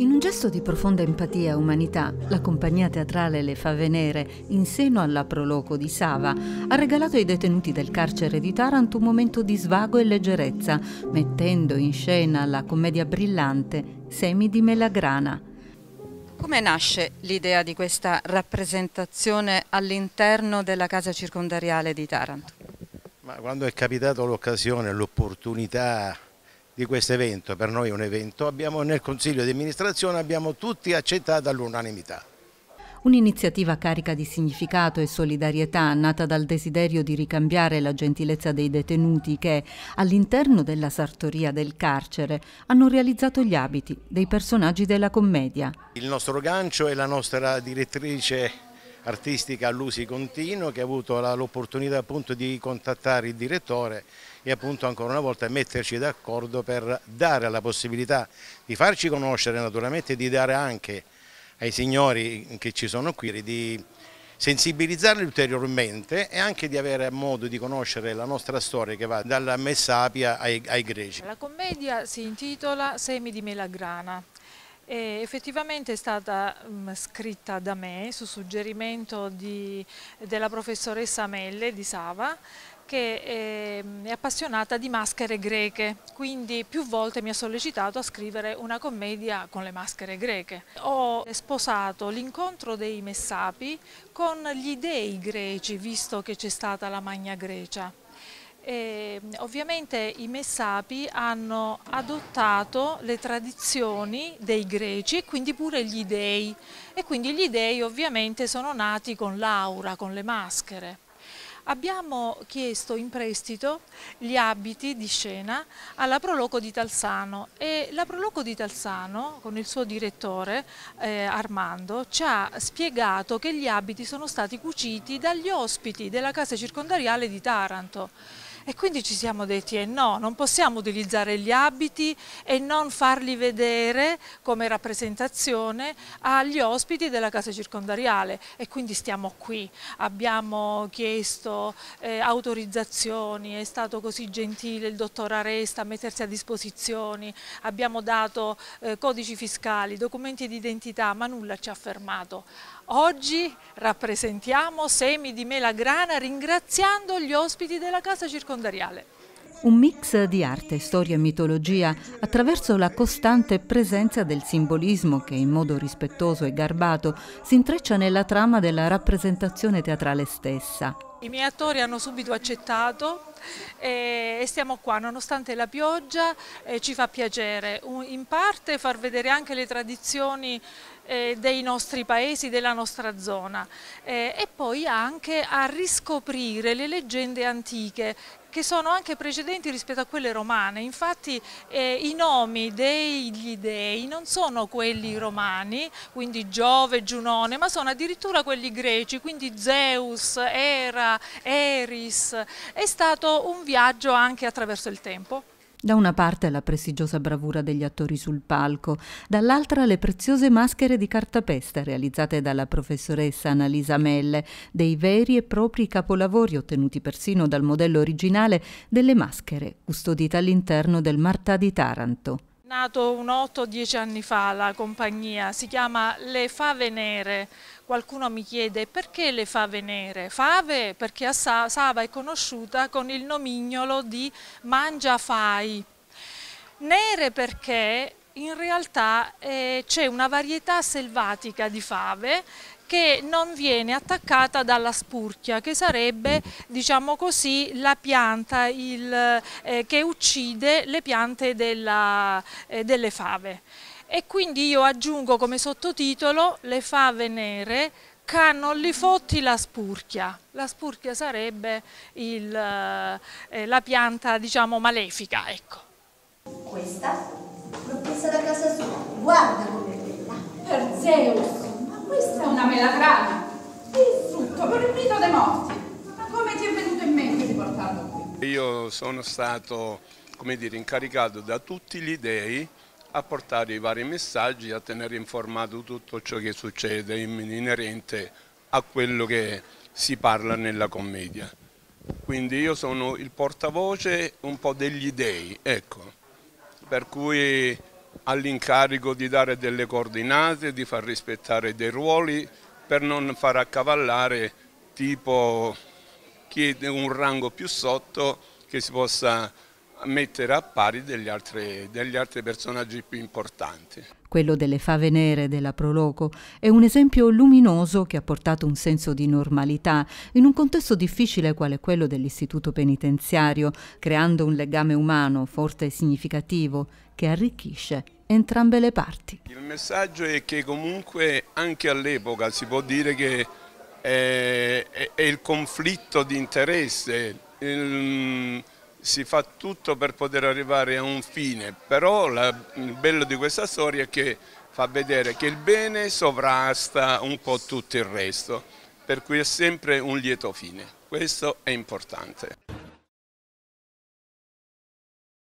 In un gesto di profonda empatia e umanità, la compagnia teatrale Le Fave Nere, in seno alla Proloco di Sava, ha regalato ai detenuti del carcere di Taranto un momento di svago e leggerezza, mettendo in scena la commedia brillante Semi di Melagrana. Come nasce l'idea di questa rappresentazione all'interno della casa circondariale di Taranto? Ma quando è capitata l'occasione, l'opportunità di questo evento, per noi è un evento, abbiamo, nel Consiglio di amministrazione abbiamo tutti accettato all'unanimità. Un'iniziativa carica di significato e solidarietà nata dal desiderio di ricambiare la gentilezza dei detenuti che, all'interno della sartoria del carcere, hanno realizzato gli abiti dei personaggi della commedia. Il nostro gancio è la nostra direttrice artistica all'usi continuo che ha avuto l'opportunità appunto di contattare il direttore e appunto ancora una volta metterci d'accordo per dare la possibilità di farci conoscere naturalmente e di dare anche ai signori che ci sono qui di sensibilizzarli ulteriormente e anche di avere modo di conoscere la nostra storia che va dalla Messapia ai, ai Greci. La commedia si intitola Semi di Melagrana e effettivamente è stata mh, mm, scritta da me su suggerimento di, della professoressa Melle di Sava che è, ehm, è appassionata di maschere greche, quindi più volte mi ha sollecitato a scrivere una commedia con le maschere greche. Ho sposato l'incontro dei messapi con gli dei greci, visto che c'è stata la Magna Grecia. E, ehm, ovviamente i Messapi hanno adottato le tradizioni dei greci e quindi pure gli dei e quindi gli dei ovviamente sono nati con l'aura, con le maschere. Abbiamo chiesto in prestito gli abiti di scena alla Proloco di Talsano e la Proloco di Talsano con il suo direttore eh, Armando ci ha spiegato che gli abiti sono stati cuciti dagli ospiti della casa circondariale di Taranto e quindi ci siamo detti e eh no, non possiamo utilizzare gli abiti e non farli vedere come rappresentazione agli ospiti della casa circondariale e quindi stiamo qui. Abbiamo chiesto eh, autorizzazioni, è stato così gentile il dottor Aresta a mettersi a disposizione, abbiamo dato eh, codici fiscali, documenti di identità, ma nulla ci ha fermato. Oggi rappresentiamo Semi di melagrana ringraziando gli ospiti della casa circondariale. Un mix di arte, storia e mitologia attraverso la costante presenza del simbolismo che in modo rispettoso e garbato si intreccia nella trama della rappresentazione teatrale stessa. I miei attori hanno subito accettato eh, e stiamo qua, nonostante la pioggia eh, ci fa piacere in parte far vedere anche le tradizioni eh, dei nostri paesi, della nostra zona e poi anche a riscoprire le leggende antiche che sono anche precedenti rispetto a quelle romane, infatti eh, i nomi degli dei non sono quelli romani, quindi Giove, Giunone, ma sono addirittura quelli greci, quindi Zeus, Era, Eris, è stato un viaggio anche attraverso il tempo. Da una parte la prestigiosa bravura degli attori sul palco, dall'altra le preziose maschere di cartapesta realizzate dalla professoressa Annalisa Melle, dei veri e propri capolavori ottenuti persino dal modello originale delle maschere, custodite all'interno del Martà di Taranto. Nato un 8-10 anni fa la compagnia, si chiama Le Fave Nere. Qualcuno mi chiede perché le fave nere? Fave perché a Sava è conosciuta con il nomignolo di Mangia Fai. Nere perché in realtà eh, c'è una varietà selvatica di fave che non viene attaccata dalla spurchia che sarebbe diciamo così la pianta il, eh, che uccide le piante della, eh, delle fave e quindi io aggiungo come sottotitolo le fave nere non fotti la spurchia. La spurchia sarebbe il, eh, la pianta, diciamo, malefica, ecco. Questa Io sono stato dire, incaricato da tutti gli dei a portare i vari messaggi, a tenere informato tutto ciò che succede inerente a quello che si parla nella commedia. Quindi io sono il portavoce un po' degli dei, ecco, per cui ha l'incarico di dare delle coordinate, di far rispettare dei ruoli per non far accavallare tipo chi è un rango più sotto che si possa mettere a pari degli altri, degli altri personaggi più importanti. Quello delle fave nere della Proloco è un esempio luminoso che ha portato un senso di normalità in un contesto difficile quale quello dell'istituto penitenziario, creando un legame umano forte e significativo che arricchisce entrambe le parti. Il messaggio è che comunque anche all'epoca si può dire che e, e, il conflitto di interesse. Il, ehm, si fa tutto per poter arrivare a un fine, però la, il bello di questa storia è che fa vedere che il bene sovrasta un po' tutto il resto, per cui è sempre un lieto fine. Questo è importante.